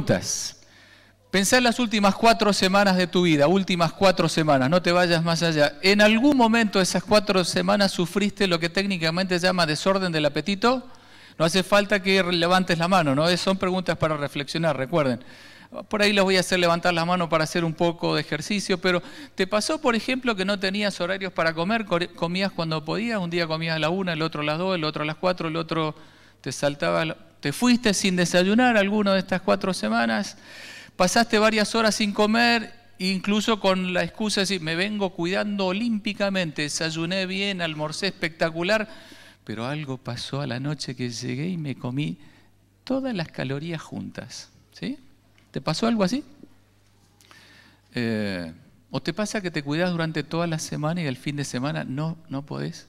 preguntas. Pensá en las últimas cuatro semanas de tu vida, últimas cuatro semanas, no te vayas más allá. ¿En algún momento de esas cuatro semanas sufriste lo que técnicamente se llama desorden del apetito? No hace falta que levantes la mano, ¿no? Son preguntas para reflexionar, recuerden. Por ahí les voy a hacer levantar la mano para hacer un poco de ejercicio, pero ¿te pasó, por ejemplo, que no tenías horarios para comer? Comías cuando podías, un día comías a la una, el otro a las dos, el otro a las cuatro, el otro te saltaba... Te fuiste sin desayunar alguna de estas cuatro semanas, pasaste varias horas sin comer, incluso con la excusa de decir, me vengo cuidando olímpicamente, desayuné bien, almorcé espectacular, pero algo pasó a la noche que llegué y me comí todas las calorías juntas. ¿Sí? ¿Te pasó algo así? Eh, ¿O te pasa que te cuidas durante toda la semana y el fin de semana no, no podés?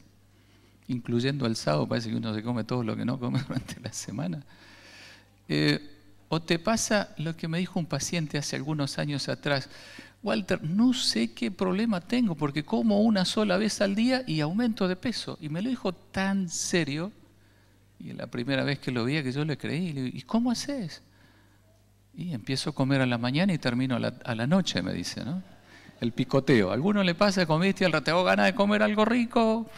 incluyendo el sábado, parece que uno se come todo lo que no come durante la semana. Eh, o te pasa lo que me dijo un paciente hace algunos años atrás, Walter, no sé qué problema tengo porque como una sola vez al día y aumento de peso. Y me lo dijo tan serio, y la primera vez que lo vi que yo le creí, le digo, ¿y cómo haces? Y empiezo a comer a la mañana y termino a la, noche, me dice, ¿no? El picoteo. alguno le pasa, comiste y al rato, ganas de comer algo rico,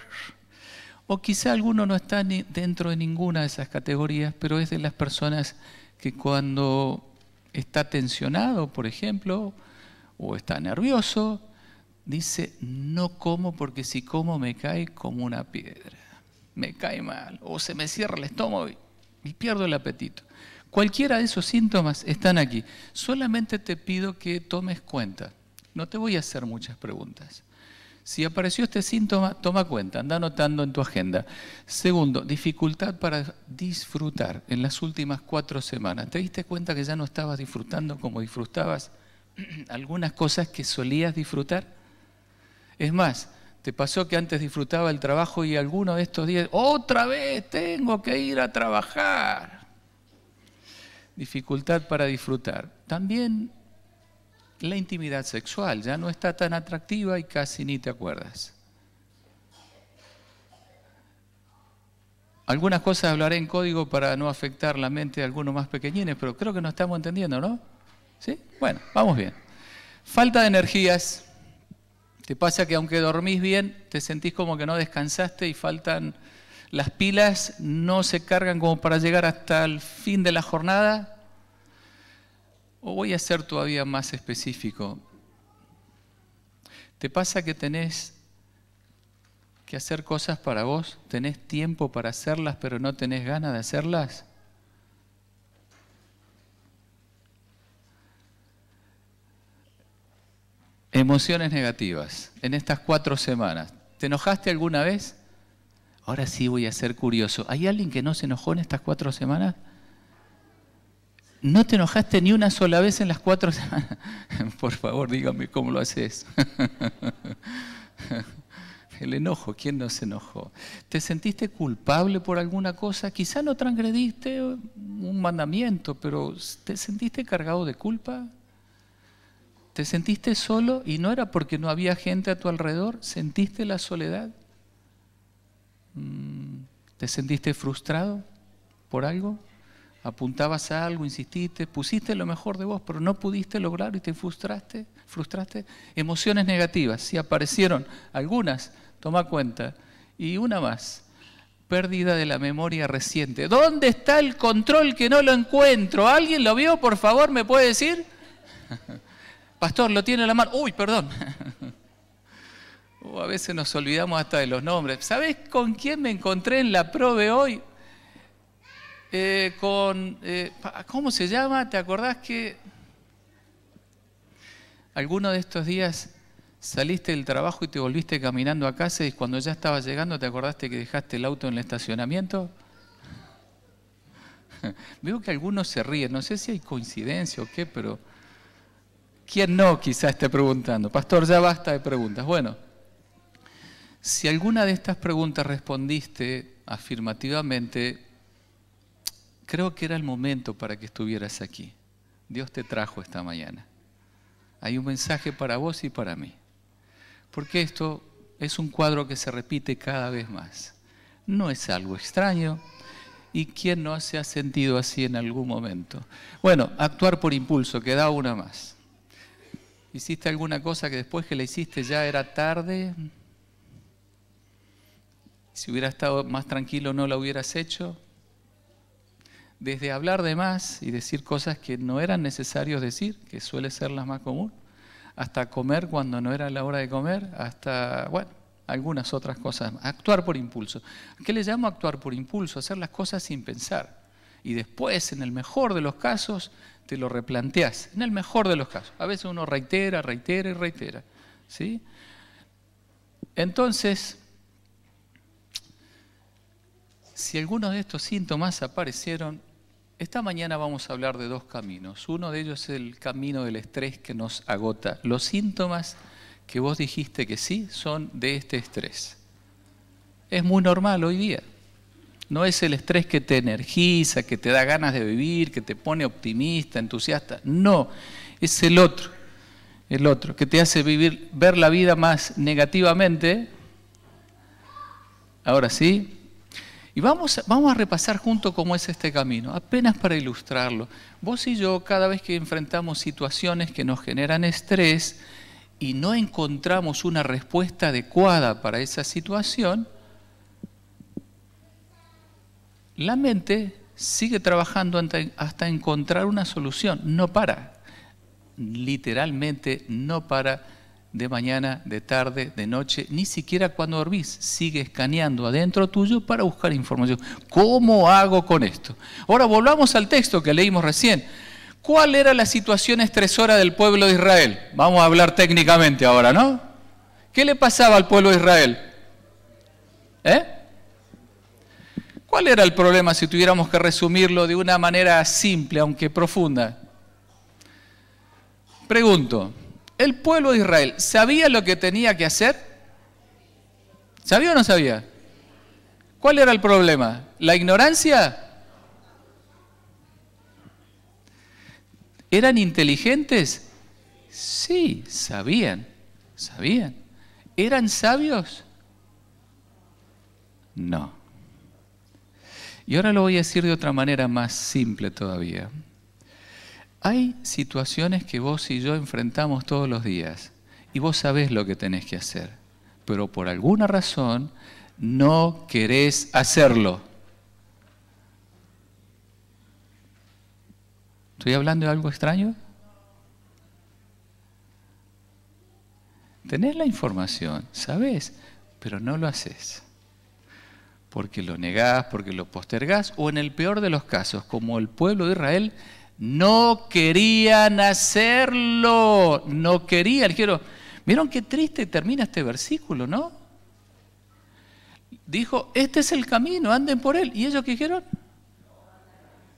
o quizá alguno no está dentro de ninguna de esas categorías, pero es de las personas que cuando está tensionado, por ejemplo, o está nervioso, dice, no como porque si como me cae como una piedra, me cae mal, o se me cierra el estómago y pierdo el apetito. Cualquiera de esos síntomas están aquí. Solamente te pido que tomes cuenta. No te voy a hacer muchas preguntas. Si apareció este síntoma, toma cuenta, anda anotando en tu agenda. Segundo, dificultad para disfrutar en las últimas cuatro semanas. ¿Te diste cuenta que ya no estabas disfrutando como disfrutabas algunas cosas que solías disfrutar? Es más, ¿te pasó que antes disfrutaba el trabajo y alguno de estos días, otra vez tengo que ir a trabajar? Dificultad para disfrutar. También la intimidad sexual. Ya no está tan atractiva y casi ni te acuerdas. Algunas cosas hablaré en código para no afectar la mente de algunos más pequeñines, pero creo que nos estamos entendiendo, ¿no? ¿Sí? Bueno, vamos bien. Falta de energías. Te pasa que aunque dormís bien, te sentís como que no descansaste y faltan las pilas, no se cargan como para llegar hasta el fin de la jornada, o voy a ser todavía más específico. ¿Te pasa que tenés que hacer cosas para vos? ¿Tenés tiempo para hacerlas, pero no tenés ganas de hacerlas? Emociones negativas en estas cuatro semanas. ¿Te enojaste alguna vez? Ahora sí voy a ser curioso. ¿Hay alguien que no se enojó en estas cuatro semanas? No te enojaste ni una sola vez en las cuatro semanas. Por favor, dígame cómo lo haces. El enojo, ¿quién no se enojó? ¿Te sentiste culpable por alguna cosa? Quizá no transgrediste un mandamiento, pero ¿te sentiste cargado de culpa? ¿Te sentiste solo y no era porque no había gente a tu alrededor? ¿Sentiste la soledad? Mm, ¿Te sentiste frustrado por algo? apuntabas a algo, insististe, pusiste lo mejor de vos, pero no pudiste lograrlo y te frustraste, frustraste. Emociones negativas, si aparecieron algunas, toma cuenta. Y una más, pérdida de la memoria reciente. ¿Dónde está el control que no lo encuentro? ¿Alguien lo vio? Por favor, ¿me puede decir? Pastor, lo tiene en la mano. Uy, perdón. o oh, a veces nos olvidamos hasta de los nombres. ¿Sabes con quién me encontré en la probe hoy? Eh, con, eh, ¿cómo se llama? ¿Te acordás que alguno de estos días saliste del trabajo y te volviste caminando a casa y cuando ya estabas llegando te acordaste que dejaste el auto en el estacionamiento? Veo que algunos se ríen, no sé si hay coincidencia o qué, pero ¿quién no quizá esté preguntando? Pastor, ya basta de preguntas. Bueno, si alguna de estas preguntas respondiste afirmativamente, creo que era el momento para que estuvieras aquí. Dios te trajo esta mañana. Hay un mensaje para vos y para mí. Porque esto es un cuadro que se repite cada vez más. No es algo extraño. ¿Y quién no se ha sentido así en algún momento? Bueno, actuar por impulso, queda una más. ¿Hiciste alguna cosa que después que la hiciste ya era tarde? Si hubiera estado más tranquilo no la hubieras hecho desde hablar de más y decir cosas que no eran necesarios decir, que suele ser las más común, hasta comer cuando no era la hora de comer, hasta, bueno, algunas otras cosas. Actuar por impulso. qué le llamo actuar por impulso? Hacer las cosas sin pensar. Y después, en el mejor de los casos, te lo replanteas. En el mejor de los casos. A veces uno reitera, reitera y reitera. ¿sí? Entonces, si algunos de estos síntomas aparecieron, esta mañana vamos a hablar de dos caminos. Uno de ellos es el camino del estrés que nos agota. Los síntomas que vos dijiste que sí son de este estrés. Es muy normal hoy día. No es el estrés que te energiza, que te da ganas de vivir, que te pone optimista, entusiasta. No, es el otro. El otro que te hace vivir ver la vida más negativamente. Ahora sí, y vamos, a repasar junto cómo es este camino, apenas para ilustrarlo. Vos y yo, cada vez que enfrentamos situaciones que nos generan estrés y no encontramos una respuesta adecuada para esa situación, la mente sigue trabajando hasta encontrar una solución, no para, literalmente no para de mañana, de tarde, de noche, ni siquiera cuando dormís, sigue escaneando adentro tuyo para buscar información. ¿Cómo hago con esto? Ahora volvamos al texto que leímos recién. ¿Cuál era la situación estresora del pueblo de Israel? Vamos a hablar técnicamente ahora, ¿no? ¿Qué le pasaba al pueblo de Israel? ¿Eh? ¿Cuál era el problema si tuviéramos que resumirlo de una manera simple, aunque profunda? Pregunto, el pueblo de Israel sabía lo que tenía que hacer. ¿Sabía o no sabía? ¿Cuál era el problema? ¿La ignorancia? ¿Eran inteligentes? Sí, sabían, sabían. ¿Eran sabios? No. Y ahora lo voy a decir de otra manera más simple todavía. Hay situaciones que vos y yo enfrentamos todos los días y vos sabés lo que tenés que hacer, pero por alguna razón no querés hacerlo. ¿Estoy hablando de algo extraño? Tenés la información, sabés, pero no lo haces. Porque lo negás, porque lo postergás, o en el peor de los casos, como el pueblo de Israel, no querían hacerlo, no querían. Dijeron, vieron qué triste termina este versículo, ¿no? Dijo, este es el camino, anden por él. ¿Y ellos qué dijeron?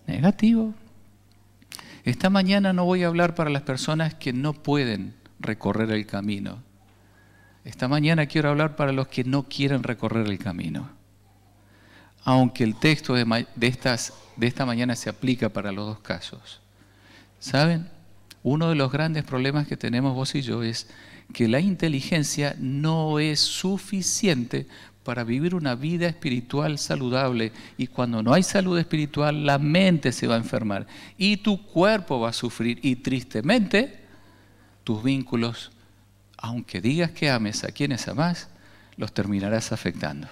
Negativo. Esta mañana no voy a hablar para las personas que no pueden recorrer el camino. Esta mañana quiero hablar para los que no quieren recorrer el camino aunque el texto de, esta mañana se aplica para los dos casos. ¿Saben? Uno de los grandes problemas que tenemos vos y yo es que la inteligencia no es suficiente para vivir una vida espiritual saludable y cuando no hay salud espiritual la mente se va a enfermar y tu cuerpo va a sufrir y tristemente tus vínculos, aunque digas que ames a quienes amas, los terminarás afectando.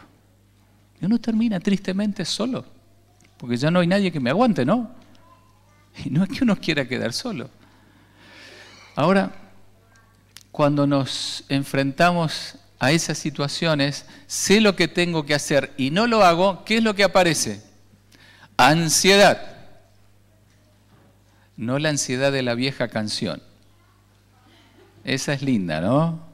Y uno termina tristemente solo, porque ya no hay nadie que me aguante, ¿no? Y no es que uno quiera quedar solo. Ahora, cuando nos enfrentamos a esas situaciones, sé lo que tengo que hacer y no lo hago, ¿qué es lo que aparece? Ansiedad. No la ansiedad de la vieja canción. Esa es linda, ¿no?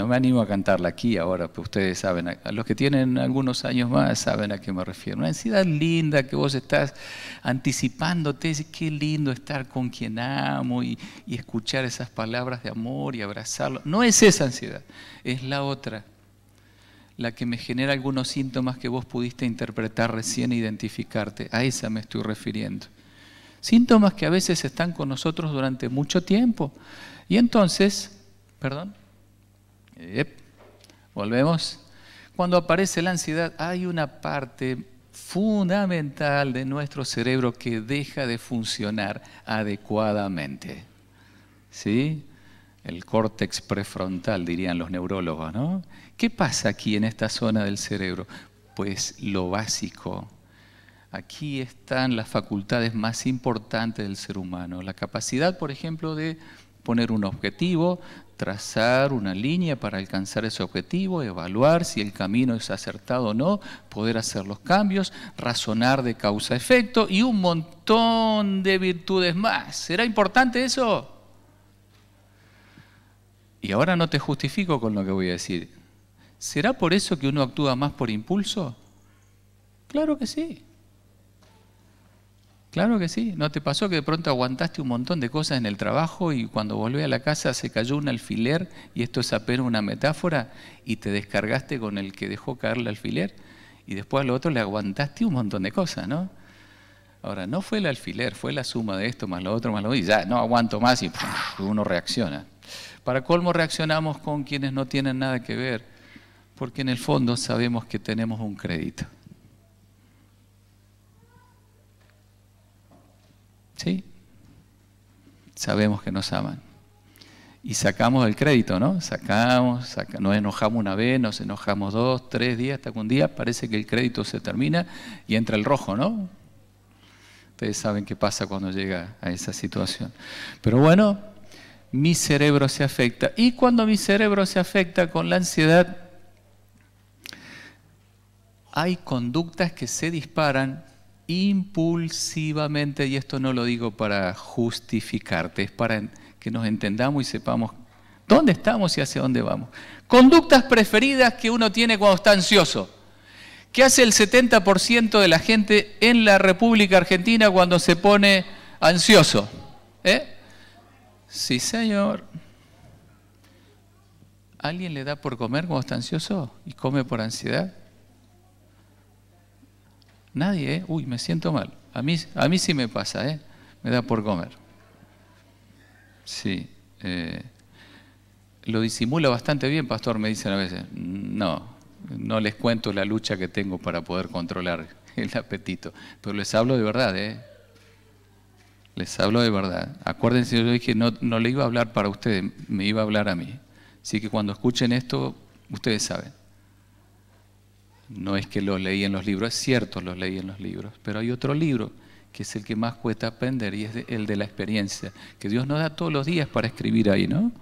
No me animo a cantarla aquí ahora, pero ustedes saben, a los que tienen algunos años más saben a qué me refiero. Una ansiedad linda que vos estás anticipándote, qué lindo estar con quien amo y, y escuchar esas palabras de amor y abrazarlo. No es esa ansiedad, es la otra, la que me genera algunos síntomas que vos pudiste interpretar recién e identificarte. A esa me estoy refiriendo. Síntomas que a veces están con nosotros durante mucho tiempo. Y entonces, perdón. Yep. Volvemos. Cuando aparece la ansiedad, hay una parte fundamental de nuestro cerebro que deja de funcionar adecuadamente. ¿Sí? El córtex prefrontal, dirían los neurólogos, ¿no? ¿Qué pasa aquí en esta zona del cerebro? Pues lo básico. Aquí están las facultades más importantes del ser humano. La capacidad, por ejemplo, de poner un objetivo, trazar una línea para alcanzar ese objetivo, evaluar si el camino es acertado o no, poder hacer los cambios, razonar de causa-efecto y un montón de virtudes más. ¿Será importante eso? Y ahora no te justifico con lo que voy a decir. ¿Será por eso que uno actúa más por impulso? Claro que sí. Claro que sí. ¿No te pasó que de pronto aguantaste un montón de cosas en el trabajo y cuando volví a la casa se cayó un alfiler y esto es apenas una metáfora y te descargaste con el que dejó caer el alfiler y después al otro le aguantaste un montón de cosas, ¿no? Ahora, no fue el alfiler, fue la suma de esto más lo otro más lo otro y ya no aguanto más y uno reacciona. Para colmo reaccionamos con quienes no tienen nada que ver porque en el fondo sabemos que tenemos un crédito. ¿Sí? Sabemos que nos aman. Y sacamos el crédito, ¿no? Sacamos, nos enojamos una vez, nos enojamos dos, tres días, hasta que un día parece que el crédito se termina y entra el rojo, ¿no? Ustedes saben qué pasa cuando llega a esa situación. Pero bueno, mi cerebro se afecta. Y cuando mi cerebro se afecta con la ansiedad, hay conductas que se disparan impulsivamente, y esto no lo digo para justificarte, es para que nos entendamos y sepamos dónde estamos y hacia dónde vamos. Conductas preferidas que uno tiene cuando está ansioso. ¿Qué hace el 70% de la gente en la República Argentina cuando se pone ansioso? ¿Eh? Sí, señor. ¿Alguien le da por comer cuando está ansioso y come por ansiedad? Nadie, ¿eh? Uy, me siento mal. A mí, a mí sí me pasa, ¿eh? Me da por comer. Sí. Eh, lo disimula bastante bien, pastor, me dicen a veces. No, no les cuento la lucha que tengo para poder controlar el apetito. Pero les hablo de verdad, ¿eh? Les hablo de verdad. Acuérdense, yo dije, no, no le iba a hablar para ustedes, me iba a hablar a mí. Así que cuando escuchen esto, ustedes saben. No es que los leí en los libros, es cierto, los leí en los libros, pero hay otro libro que es el que más cuesta aprender y es el de la experiencia, que Dios nos da todos los días para escribir ahí, ¿no?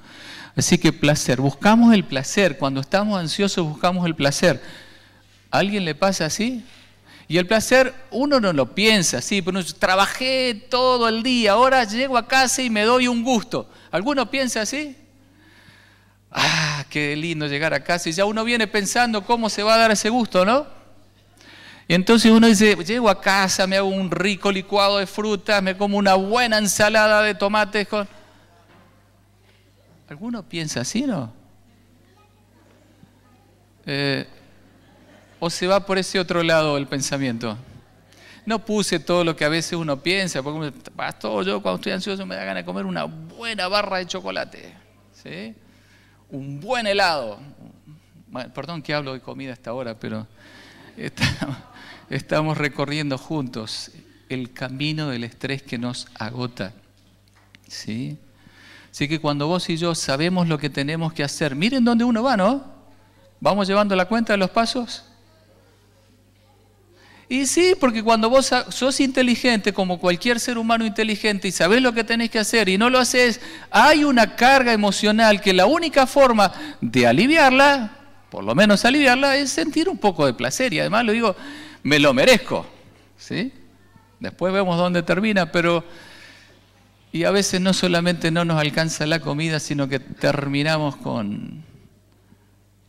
Así que placer, buscamos el placer, cuando estamos ansiosos buscamos el placer. ¿A alguien le pasa así? Y el placer uno no lo piensa, así, pero uno, trabajé todo el día, ahora llego a casa y me doy un gusto. ¿Alguno piensa así? Ah, qué lindo llegar a casa. Y ya uno viene pensando cómo se va a dar ese gusto, ¿no? Y entonces uno dice, llego a casa, me hago un rico licuado de frutas, me como una buena ensalada de tomates con... ¿Alguno piensa así, no? Eh, ¿O se va por ese otro lado el pensamiento? No puse todo lo que a veces uno piensa, porque pastor, yo cuando estoy ansioso me da ganas de comer una buena barra de chocolate. ¿Sí? un buen helado. Perdón que hablo de comida hasta ahora, pero estamos recorriendo juntos el camino del estrés que nos agota. ¿Sí? Así que cuando vos y yo sabemos lo que tenemos que hacer, miren dónde uno va, ¿no? ¿Vamos llevando la cuenta de los pasos? Y sí, porque cuando vos sos inteligente, como cualquier ser humano inteligente, y sabés lo que tenés que hacer y no lo haces, hay una carga emocional que la única forma de aliviarla, por lo menos aliviarla, es sentir un poco de placer. Y además lo digo, me lo merezco. ¿sí? Después vemos dónde termina, pero... Y a veces no solamente no nos alcanza la comida, sino que terminamos con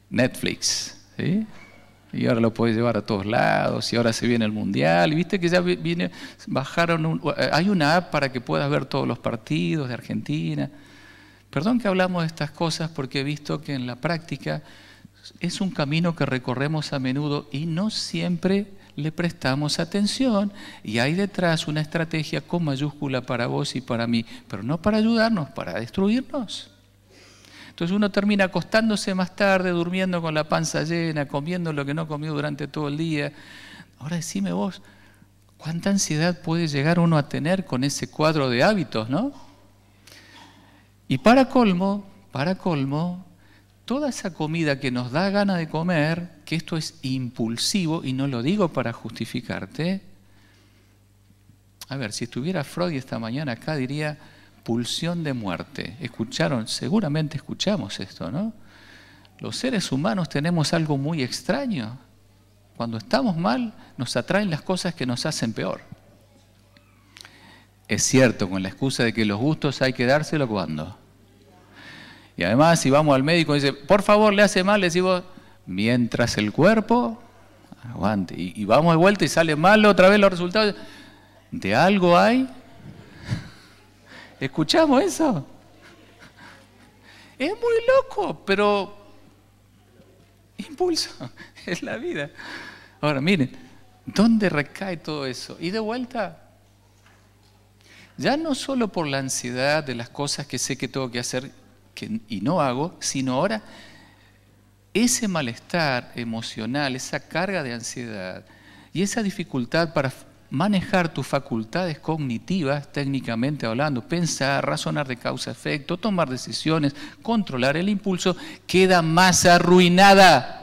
Netflix. ¿sí? y ahora lo puedes llevar a todos lados, y ahora se viene el mundial, y viste que ya viene, bajaron, un, eh, hay una app para que puedas ver todos los partidos de Argentina. Perdón que hablamos de estas cosas porque he visto que en la práctica es un camino que recorremos a menudo y no siempre le prestamos atención y hay detrás una estrategia con mayúscula para vos y para mí, pero no para ayudarnos, para destruirnos. Entonces uno termina acostándose más tarde, durmiendo con la panza llena, comiendo lo que no comió durante todo el día. Ahora decime vos, ¿cuánta ansiedad puede llegar uno a tener con ese cuadro de hábitos, no? Y para colmo, para colmo, toda esa comida que nos da gana de comer, que esto es impulsivo, y no lo digo para justificarte. A ver, si estuviera Freud esta mañana acá diría, pulsión de muerte. Escucharon, seguramente escuchamos esto, ¿no? Los seres humanos tenemos algo muy extraño. Cuando estamos mal, nos atraen las cosas que nos hacen peor. Es cierto, con la excusa de que los gustos hay que dárselo cuando. Y además, si vamos al médico y dice, por favor, le hace mal, le decimos, mientras el cuerpo aguante. Y, vamos de vuelta y sale mal otra vez los resultados. De algo hay ¿Escuchamos eso? Es muy loco, pero impulso, es la vida. Ahora miren, ¿dónde recae todo eso? Y de vuelta, ya no solo por la ansiedad de las cosas que sé que tengo que hacer que, y no hago, sino ahora ese malestar emocional, esa carga de ansiedad y esa dificultad para manejar tus facultades cognitivas, técnicamente hablando, pensar, razonar de causa-efecto, tomar decisiones, controlar el impulso, queda más arruinada.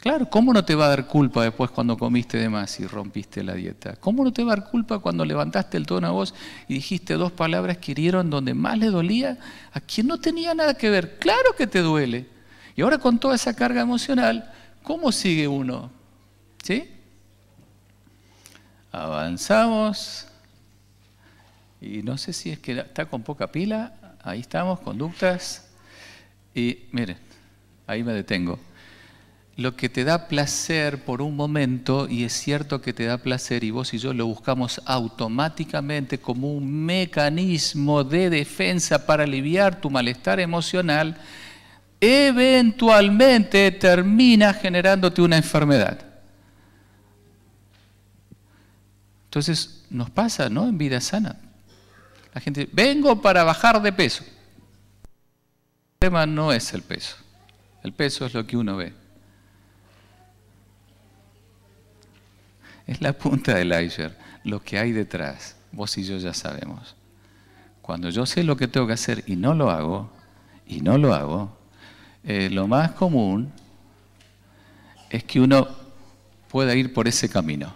Claro, ¿cómo no te va a dar culpa después cuando comiste de más y rompiste la dieta? ¿Cómo no te va a dar culpa cuando levantaste el tono a voz y dijiste dos palabras que hirieron donde más le dolía a quien no tenía nada que ver? Claro que te duele. Y ahora con toda esa carga emocional, ¿cómo sigue uno? ¿Sí? Avanzamos. Y no sé si es que está con poca pila. Ahí estamos, conductas. Y miren, ahí me detengo. Lo que te da placer por un momento, y es cierto que te da placer, y vos y yo lo buscamos automáticamente como un mecanismo de defensa para aliviar tu malestar emocional, eventualmente termina generándote una enfermedad. Entonces nos pasa, ¿no? En vida sana. La gente, vengo para bajar de peso. El tema no es el peso. El peso es lo que uno ve. Es la punta del iceberg, lo que hay detrás. Vos y yo ya sabemos. Cuando yo sé lo que tengo que hacer y no lo hago, y no lo hago, eh, lo más común es que uno pueda ir por ese camino.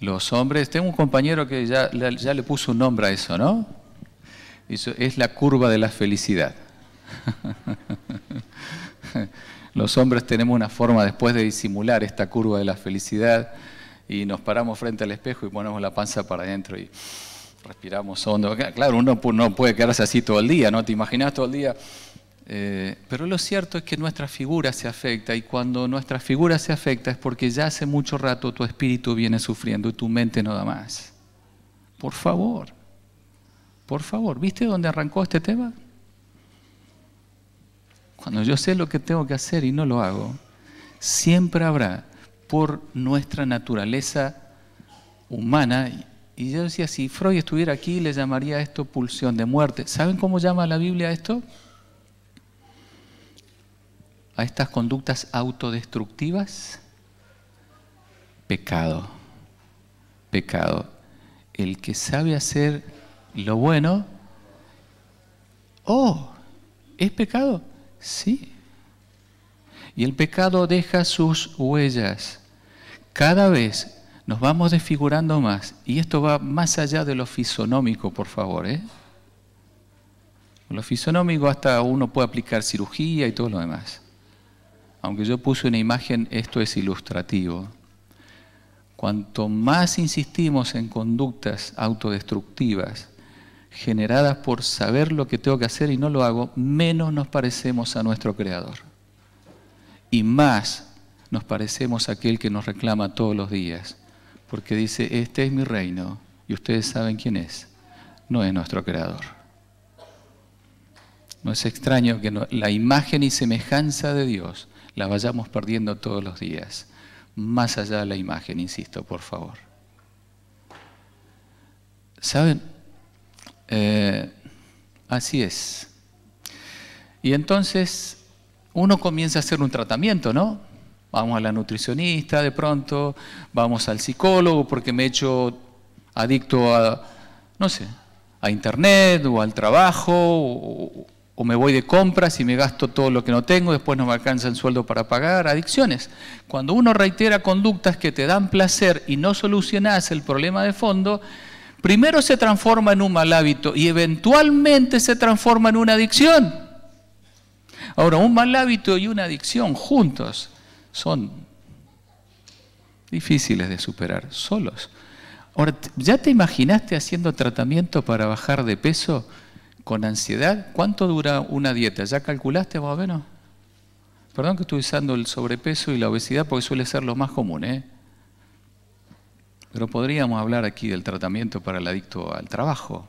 Los hombres, tengo un compañero que ya, ya le puso un nombre a eso, ¿no? Eso es la curva de la felicidad. Los hombres tenemos una forma después de disimular esta curva de la felicidad y nos paramos frente al espejo y ponemos la panza para adentro y respiramos hondo. Claro, uno no puede quedarse así todo el día, ¿no? Te imaginas todo el día. Eh, pero lo cierto es que nuestra figura se afecta y cuando nuestra figura se afecta es porque ya hace mucho rato tu espíritu viene sufriendo y tu mente no da más. Por favor, por favor, ¿viste dónde arrancó este tema? Cuando yo sé lo que tengo que hacer y no lo hago, siempre habrá, por nuestra naturaleza humana, y yo decía, si Freud estuviera aquí, le llamaría esto pulsión de muerte. ¿Saben cómo llama la Biblia a esto? A estas conductas autodestructivas. Pecado. Pecado. El que sabe hacer lo bueno, oh, ¿es pecado? Sí. Y el pecado deja sus huellas. Cada vez nos vamos desfigurando más. Y esto va más allá de lo fisonómico, por favor. ¿eh? Lo fisonómico hasta uno puede aplicar cirugía y todo lo demás. Aunque yo puse una imagen, esto es ilustrativo. Cuanto más insistimos en conductas autodestructivas, generadas por saber lo que tengo que hacer y no lo hago, menos nos parecemos a nuestro Creador. Y más nos parecemos a aquel que nos reclama todos los días porque dice, este es mi reino y ustedes saben quién es, no es nuestro creador. No es extraño que la imagen y semejanza de Dios la vayamos perdiendo todos los días, más allá de la imagen, insisto, por favor. ¿Saben? Eh, así es. Y entonces uno comienza a hacer un tratamiento, ¿no? vamos a la nutricionista de pronto, vamos al psicólogo porque me he hecho adicto a, no sé, a internet o al trabajo, o, me voy de compras y me gasto todo lo que no tengo, después no me alcanza el sueldo para pagar, adicciones. Cuando uno reitera conductas que te dan placer y no solucionas el problema de fondo, primero se transforma en un mal hábito y eventualmente se transforma en una adicción. Ahora, un mal hábito y una adicción juntos son difíciles de superar, solos. Ahora, ¿ya te imaginaste haciendo tratamiento para bajar de peso con ansiedad? ¿Cuánto dura una dieta? ¿Ya calculaste más o menos? Perdón que estoy usando el sobrepeso y la obesidad porque suele ser lo más común, ¿eh? Pero podríamos hablar aquí del tratamiento para el adicto al trabajo,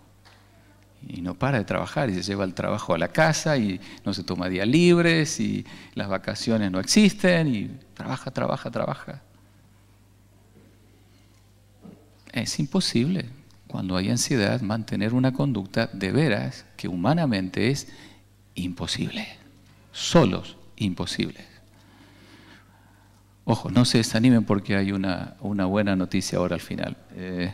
y no para de trabajar y se lleva el trabajo a la casa y no se toma días libres y las vacaciones no existen y trabaja, trabaja, trabaja. Es imposible cuando hay ansiedad mantener una conducta de veras que humanamente es imposible. Solos imposibles. Ojo, no se desanimen porque hay una, buena noticia ahora al final. Eh,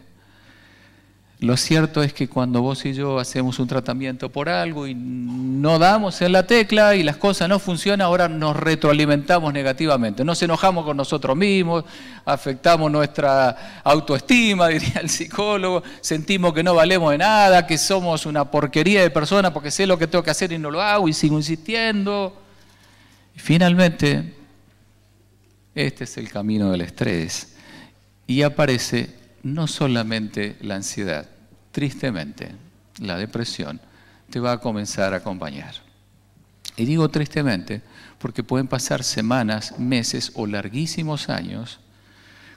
lo cierto es que cuando vos y yo hacemos un tratamiento por algo y no damos en la tecla y las cosas no funcionan, ahora nos retroalimentamos negativamente. Nos enojamos con nosotros mismos, afectamos nuestra autoestima, diría el psicólogo, sentimos que no valemos de nada, que somos una porquería de persona porque sé lo que tengo que hacer y no lo hago y sigo insistiendo. Y finalmente, este es el camino del estrés y aparece no solamente la ansiedad, tristemente, la depresión te va a comenzar a acompañar. Y digo tristemente porque pueden pasar semanas, meses o larguísimos años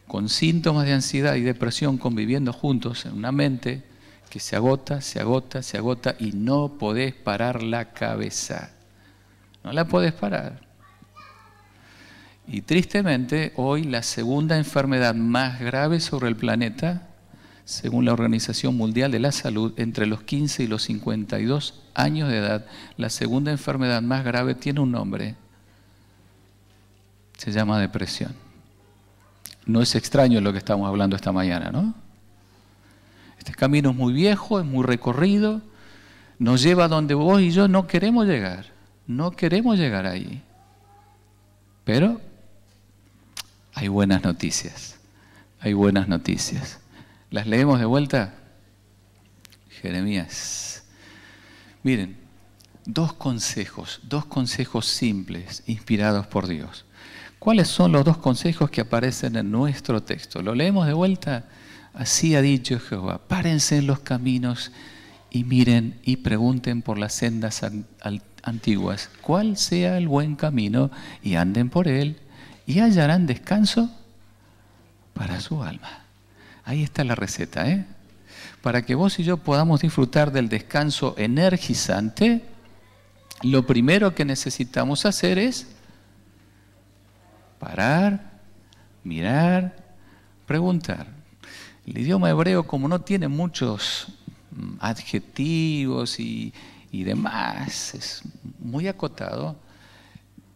con síntomas de ansiedad y depresión conviviendo juntos en una mente que se agota, se agota, se agota y no podés parar la cabeza. No la podés parar. Y tristemente hoy la segunda enfermedad más grave sobre el planeta según la Organización Mundial de la Salud, entre los 15 y los 52 años de edad, la segunda enfermedad más grave tiene un nombre. Se llama depresión. No es extraño lo que estamos hablando esta mañana, ¿no? Este camino es muy viejo, es muy recorrido, nos lleva a donde vos y yo no queremos llegar. No queremos llegar allí. Pero hay buenas noticias. Hay buenas noticias. ¿Las leemos de vuelta? Jeremías. Miren, dos consejos, dos consejos simples, inspirados por Dios. ¿Cuáles son los dos consejos que aparecen en nuestro texto? ¿Lo leemos de vuelta? Así ha dicho Jehová, párense en los caminos y miren y pregunten por las sendas antiguas cuál sea el buen camino y anden por él y hallarán descanso para su alma. Ahí está la receta, ¿eh? Para que vos y yo podamos disfrutar del descanso energizante, lo primero que necesitamos hacer es parar, mirar, preguntar. El idioma hebreo, como no tiene muchos mm, adjetivos y, y demás, es muy acotado,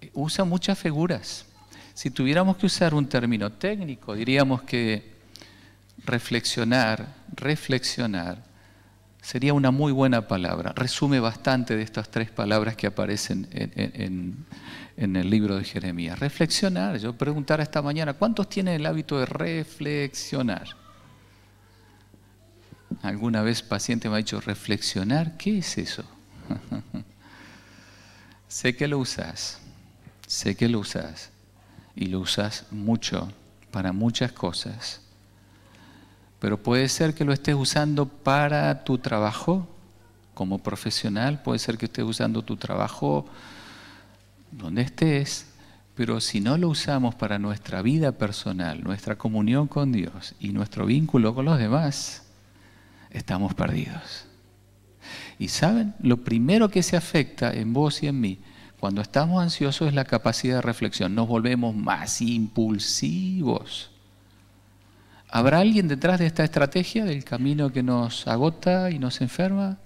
eh, usa muchas figuras. Si tuviéramos que usar un término técnico, diríamos que reflexionar, reflexionar, sería una muy buena palabra. Resume bastante de estas tres palabras que aparecen en, el libro de Jeremías. Reflexionar, yo preguntara esta mañana, ¿cuántos tienen el hábito de reflexionar? Alguna vez paciente me ha dicho, reflexionar, ¿qué es eso? sé que lo usas, sé que lo usas y lo usas mucho para muchas cosas. Pero puede ser que lo estés usando para tu trabajo como profesional, puede ser que estés usando tu trabajo donde estés, pero si no lo usamos para nuestra vida personal, nuestra comunión con Dios y nuestro vínculo con los demás, estamos perdidos. Y saben, lo primero que se afecta en vos y en mí cuando estamos ansiosos es la capacidad de reflexión. Nos volvemos más impulsivos. ¿Habrá alguien detrás de esta estrategia del camino que nos agota y nos enferma?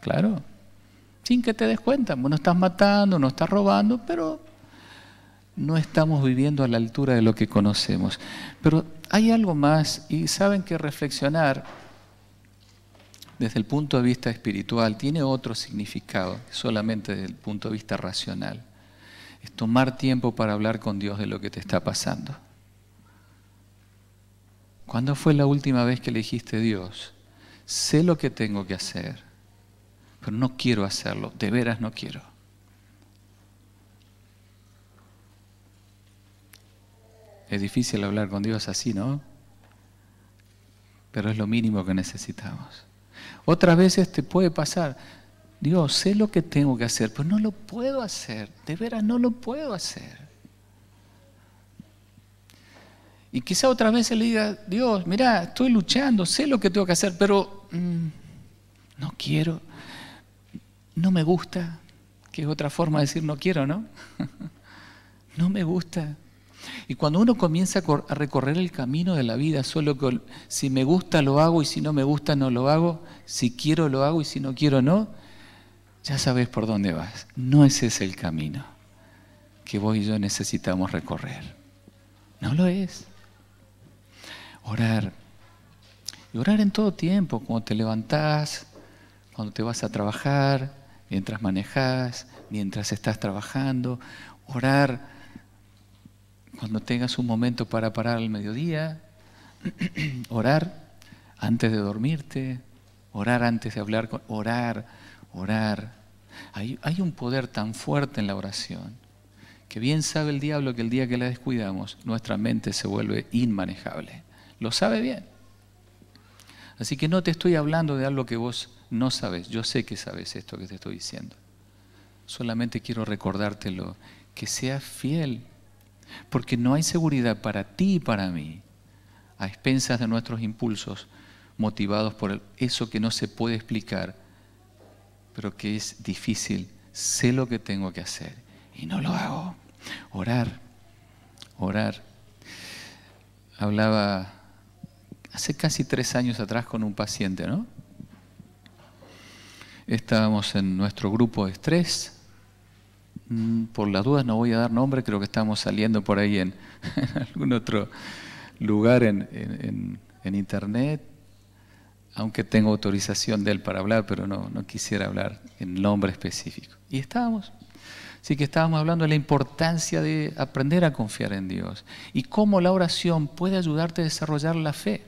Claro, sin que te des cuenta. Bueno, estás matando, no estás robando, pero no estamos viviendo a la altura de lo que conocemos. Pero hay algo más y saben que reflexionar desde el punto de vista espiritual tiene otro significado, solamente desde el punto de vista racional. Es tomar tiempo para hablar con Dios de lo que te está pasando. ¿Cuándo fue la última vez que le dijiste Dios? Sé lo que tengo que hacer, pero no quiero hacerlo, de veras no quiero. Es difícil hablar con Dios así, ¿no? Pero es lo mínimo que necesitamos. Otras veces te puede pasar, Dios, sé lo que tengo que hacer, pero no lo puedo hacer, de veras no lo puedo hacer. Y quizá otras veces le diga, Dios, mira, estoy luchando, sé lo que tengo que hacer, pero mm, no quiero, no me gusta, que es otra forma de decir no quiero, ¿no? no me gusta. Y cuando uno comienza a recorrer el camino de la vida, solo que si me gusta lo hago y si no me gusta no lo hago, si quiero lo hago y si no quiero no, ya sabes por dónde vas. No ese es el camino que vos y yo necesitamos recorrer. No lo es. Orar. Y orar en todo tiempo, cuando te levantás, cuando te vas a trabajar, mientras manejas, mientras estás trabajando. Orar cuando tengas un momento para parar al mediodía. orar antes de dormirte. Orar antes de hablar. Con, orar, orar. Hay, hay un poder tan fuerte en la oración que bien sabe el diablo que el día que la descuidamos, nuestra mente se vuelve inmanejable. Lo sabe bien. Así que no te estoy hablando de algo que vos no sabes. Yo sé que sabes esto que te estoy diciendo. Solamente quiero recordártelo. Que seas fiel. Porque no hay seguridad para ti y para mí a expensas de nuestros impulsos motivados por eso que no se puede explicar, pero que es difícil. Sé lo que tengo que hacer y no lo hago. Orar, orar. Hablaba hace casi tres años atrás con un paciente, ¿no? Estábamos en nuestro grupo de estrés. Mm, por las dudas no voy a dar nombre, creo que estábamos saliendo por ahí en, algún otro lugar en, internet, aunque tengo autorización de él para hablar, pero no, no quisiera hablar en nombre específico. Y estábamos Así que estábamos hablando de la importancia de aprender a confiar en Dios y cómo la oración puede ayudarte a desarrollar la fe.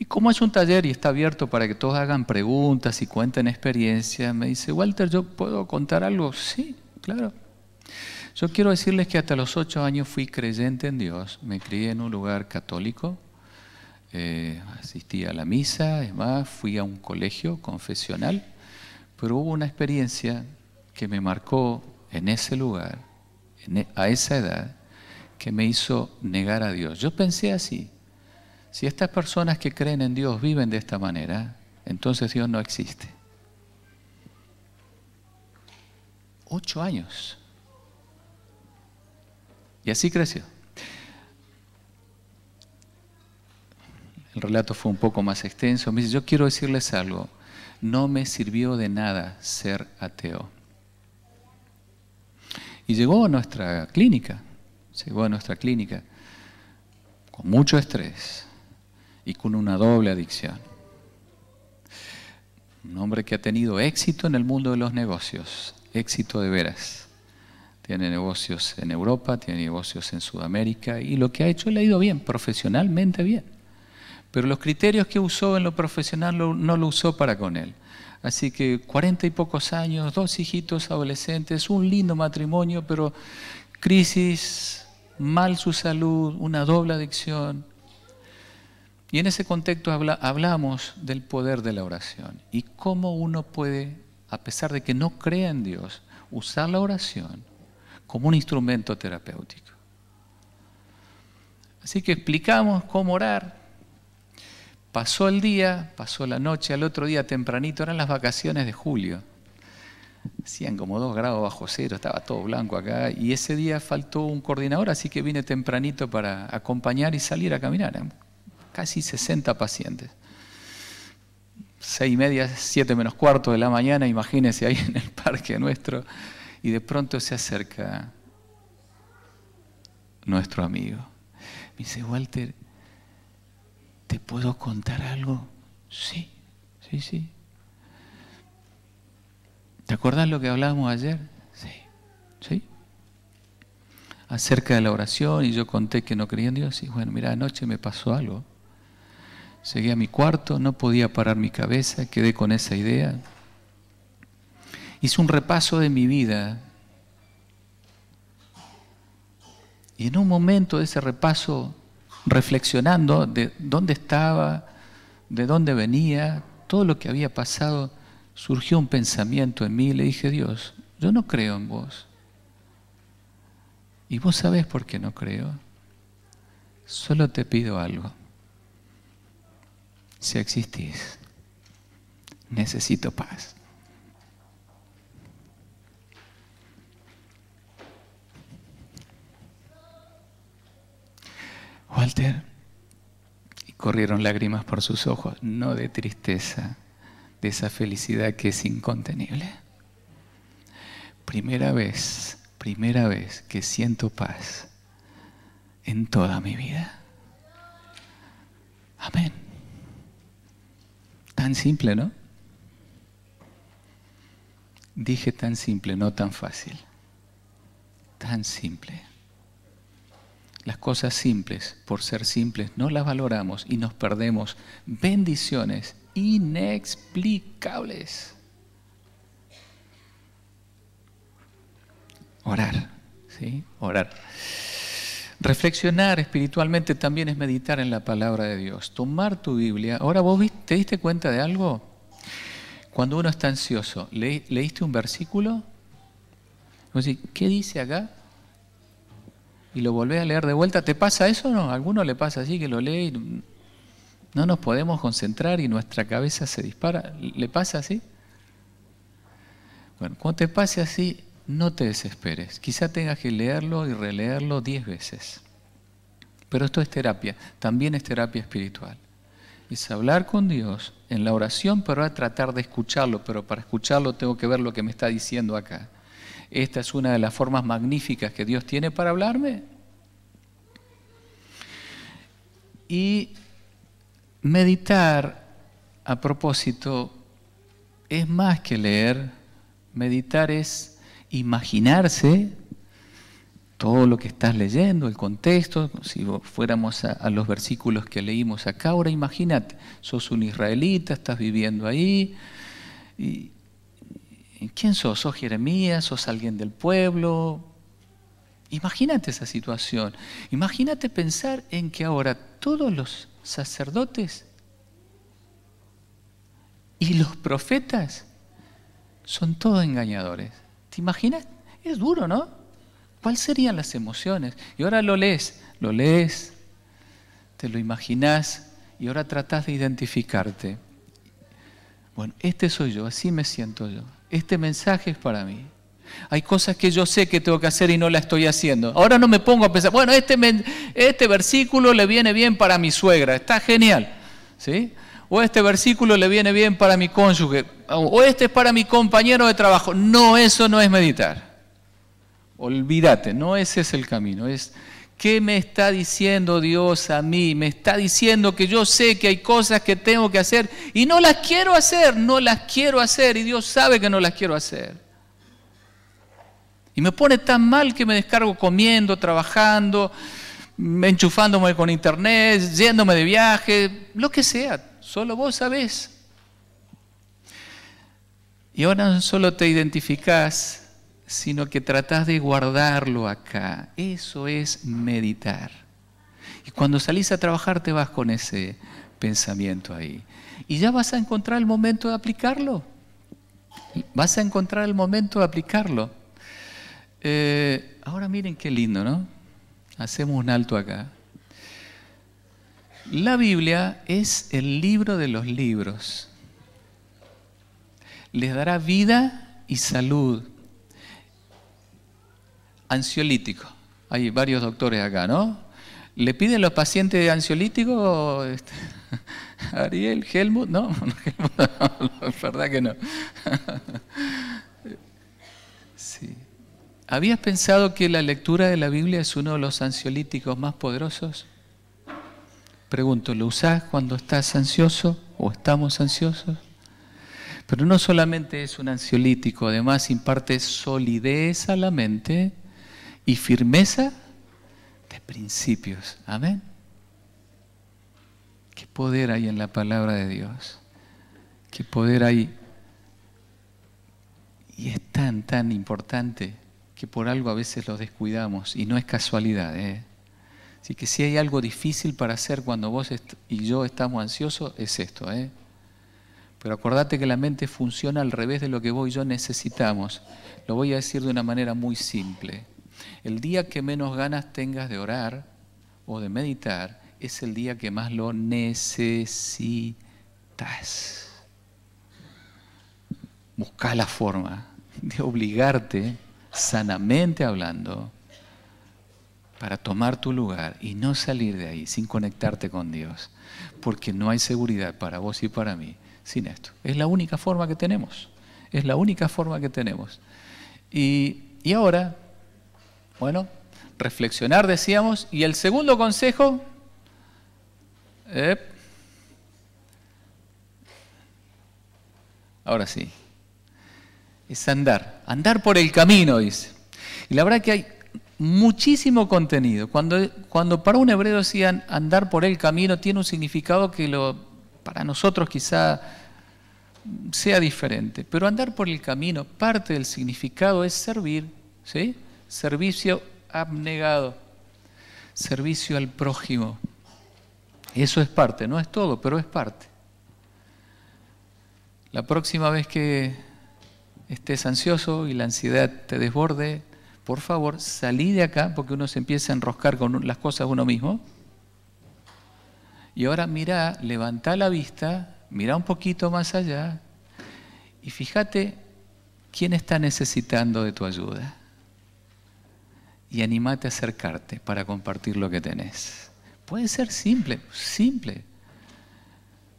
¿Y como es un taller y está abierto para que todos hagan preguntas y cuenten experiencias? Me dice, Walter, ¿yo puedo contar algo? Sí, claro. Yo quiero decirles que hasta los ocho años fui creyente en Dios. Me crié en un lugar católico, eh, asistí a la misa, es más, fui a un colegio confesional, pero hubo una experiencia que me marcó en ese lugar, e, a esa edad, que me hizo negar a Dios. Yo pensé así, si estas personas que creen en Dios viven de esta manera, entonces Dios no existe. Ocho años. Y así creció. El relato fue un poco más extenso. Me dice, yo quiero decirles algo. No me sirvió de nada ser ateo. Y llegó a nuestra clínica. Llegó a nuestra clínica con mucho estrés, y con una doble adicción. Un hombre que ha tenido éxito en el mundo de los negocios, éxito de veras. Tiene negocios en Europa, tiene negocios en Sudamérica y lo que ha hecho le ha ido bien, profesionalmente bien. Pero los criterios que usó en lo profesional no lo usó para con él. Así que cuarenta y pocos años, dos hijitos adolescentes, un lindo matrimonio, pero crisis, mal su salud, una doble adicción, y en ese contexto hablamos del poder de la oración y cómo uno puede, a pesar de que no crea en Dios, usar la oración como un instrumento terapéutico. Así que explicamos cómo orar. Pasó el día, pasó la noche, al otro día tempranito, eran las vacaciones de julio. Hacían como dos grados bajo cero, estaba todo blanco acá. Y ese día faltó un coordinador, así que vine tempranito para acompañar y salir a caminar casi 60 pacientes. seis y media, siete menos cuarto de la mañana, imagínense ahí en el parque nuestro, y de pronto se acerca nuestro amigo. Me dice, Walter, ¿te puedo contar algo? Sí, sí, sí. ¿Te acuerdas lo que hablábamos ayer? Sí, sí. Acerca de la oración y yo conté que no creía en Dios. Y bueno, mira, anoche me pasó algo. Llegué a mi cuarto, no podía parar mi cabeza, quedé con esa idea. Hice un repaso de mi vida. Y en un momento de ese repaso, reflexionando de dónde estaba, de dónde venía, todo lo que había pasado, surgió un pensamiento en mí y le dije, Dios, yo no creo en vos. Y vos sabés por qué no creo. Solo te pido algo si existís, necesito paz. Walter, y corrieron lágrimas por sus ojos, no de tristeza, de esa felicidad que es incontenible. Primera vez, primera vez que siento paz en toda mi vida. Amén. Tan simple, ¿no? Dije tan simple, no tan fácil. Tan simple. Las cosas simples, por ser simples, no las valoramos y nos perdemos bendiciones inexplicables. Orar, ¿sí? Orar. Reflexionar espiritualmente también es meditar en la palabra de Dios, tomar tu Biblia. Ahora vos te diste cuenta de algo. Cuando uno está ansioso, leíste un versículo, ¿qué dice acá? Y lo volvés a leer de vuelta. ¿Te pasa eso o no? ¿A alguno le pasa así que lo lee y no nos podemos concentrar y nuestra cabeza se dispara? ¿Le pasa así? Bueno, cuando te pase así, no te desesperes. Quizá tengas que leerlo y releerlo diez veces. Pero esto es terapia, también es terapia espiritual. Es hablar con Dios en la oración, pero a tratar de escucharlo, pero para escucharlo tengo que ver lo que me está diciendo acá. Esta es una de las formas magníficas que Dios tiene para hablarme. Y meditar, a propósito, es más que leer, meditar es imaginarse todo lo que estás leyendo, el contexto, si fuéramos a, los versículos que leímos acá, ahora imagínate, sos un israelita, estás viviendo ahí, ¿quién sos? ¿Sos Jeremías? ¿Sos alguien del pueblo? Imagínate esa situación, imagínate pensar en que ahora todos los sacerdotes y los profetas son todos engañadores. ¿Te imaginas? Es duro, ¿no? ¿Cuáles serían las emociones? Y ahora lo lees, lo lees, te lo imaginas y ahora tratas de identificarte. Bueno, este soy yo, así me siento yo. Este mensaje es para mí. Hay cosas que yo sé que tengo que hacer y no la estoy haciendo. Ahora no me pongo a pensar, bueno, este, este versículo le viene bien para mi suegra, está genial. ¿Sí? o este versículo le viene bien para mi cónyuge, o este es para mi compañero de trabajo. No, eso no es meditar. Olvídate, no ese es el camino. Es qué me está diciendo Dios a mí. Me está diciendo que yo sé que hay cosas que tengo que hacer y no las quiero hacer, no las quiero hacer y Dios sabe que no las quiero hacer. Y me pone tan mal que me descargo comiendo, trabajando, enchufándome con internet, yéndome de viaje, lo que sea Solo vos sabés. Y ahora no solo te identificás, sino que tratás de guardarlo acá. Eso es meditar. Y cuando salís a trabajar te vas con ese pensamiento ahí. Y ya vas a encontrar el momento de aplicarlo. Vas a encontrar el momento de aplicarlo. Eh, ahora miren qué lindo, ¿no? Hacemos un alto acá. La Biblia es el libro de los libros. Les dará vida y salud. Ansiolítico. Hay varios doctores acá, ¿no? ¿Le piden los pacientes de ansiolítico? Este, Ariel, Helmut, no, es verdad que no. Sí. ¿Habías pensado que la lectura de la Biblia es uno de los ansiolíticos más poderosos? Pregunto, ¿lo usás cuando estás ansioso o estamos ansiosos? Pero no solamente es un ansiolítico, además imparte solidez a la mente y firmeza de principios. Amén. ¿Qué poder hay en la palabra de Dios? ¿Qué poder hay? Y es tan, tan importante que por algo a veces lo descuidamos y no es casualidad. ¿eh? Así que si hay algo difícil para hacer cuando vos y yo estamos ansiosos, es esto. ¿eh? Pero acordate que la mente funciona al revés de lo que vos y yo necesitamos. Lo voy a decir de una manera muy simple. El día que menos ganas tengas de orar o de meditar es el día que más lo necesitas. Busca la forma de obligarte, sanamente hablando, para tomar tu lugar y no salir de ahí sin conectarte con Dios, porque no hay seguridad para vos y para mí sin esto. Es la única forma que tenemos, es la única forma que tenemos. Y, ahora, bueno, reflexionar decíamos, y el segundo consejo, ahora sí, es andar, andar por el camino, dice. Y la verdad que hay muchísimo contenido. Cuando, cuando para un hebreo decían andar por el camino, tiene un significado que lo, para nosotros quizá sea diferente. Pero andar por el camino, parte del significado es servir, ¿sí? Servicio abnegado, servicio al prójimo. Eso es parte, no es todo, pero es parte. La próxima vez que estés ansioso y la ansiedad te desborde, por favor, salí de acá porque uno se empieza a enroscar con las cosas uno mismo. Y ahora mira, levantá la vista, mira un poquito más allá y fíjate quién está necesitando de tu ayuda. Y animate a acercarte para compartir lo que tenés. Puede ser simple, simple.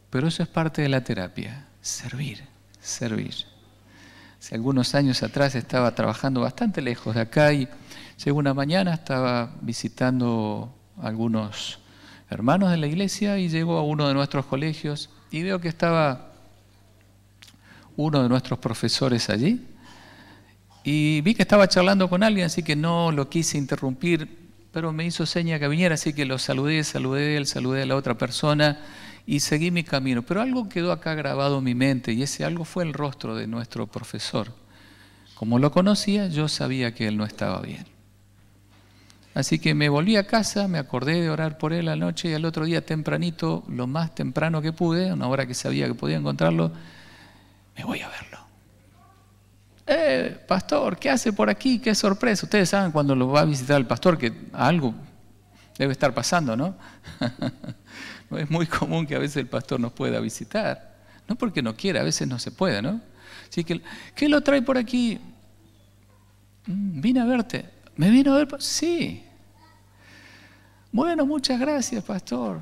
Pero eso es parte de la terapia, servir, servir hace algunos años atrás estaba trabajando bastante lejos de acá y llegó una mañana, estaba visitando algunos hermanos de la iglesia y llegó a uno de nuestros colegios y veo que estaba uno de nuestros profesores allí y vi que estaba charlando con alguien, así que no lo quise interrumpir, pero me hizo seña que viniera, así que lo saludé, saludé él, saludé a la otra persona y seguí mi camino. Pero algo quedó acá grabado en mi mente y ese algo fue el rostro de nuestro profesor. Como lo conocía, yo sabía que él no estaba bien. Así que me volví a casa, me acordé de orar por él anoche y al otro día tempranito, lo más temprano que pude, una hora que sabía que podía encontrarlo, me voy a verlo. Eh, pastor, ¿qué hace por aquí? Qué sorpresa. Ustedes saben cuando lo va a visitar el pastor que algo debe estar pasando, ¿no? es muy común que a veces el pastor nos pueda visitar. No porque no quiera, a veces no se puede, ¿no? Así que, ¿qué lo trae por aquí? Mm, vine a verte. ¿Me vino a ver? Sí. Bueno, muchas gracias, pastor.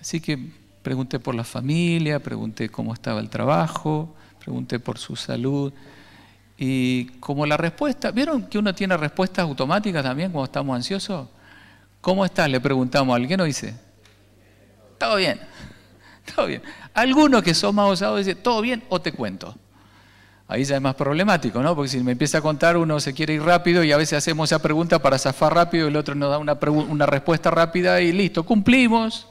Así que pregunté por la familia, pregunté cómo estaba el trabajo, pregunté por su salud. Y como la respuesta, ¿vieron que uno tiene respuestas automáticas también cuando estamos ansiosos? ¿Cómo estás? Le preguntamos a alguien, ¿no dice? todo bien, todo bien. Algunos que son más osados dicen, todo bien o te cuento. Ahí ya es más problemático, ¿no? Porque si me empieza a contar, uno se quiere ir rápido y a veces hacemos esa pregunta para zafar rápido, y el otro nos da una, respuesta rápida y listo, cumplimos.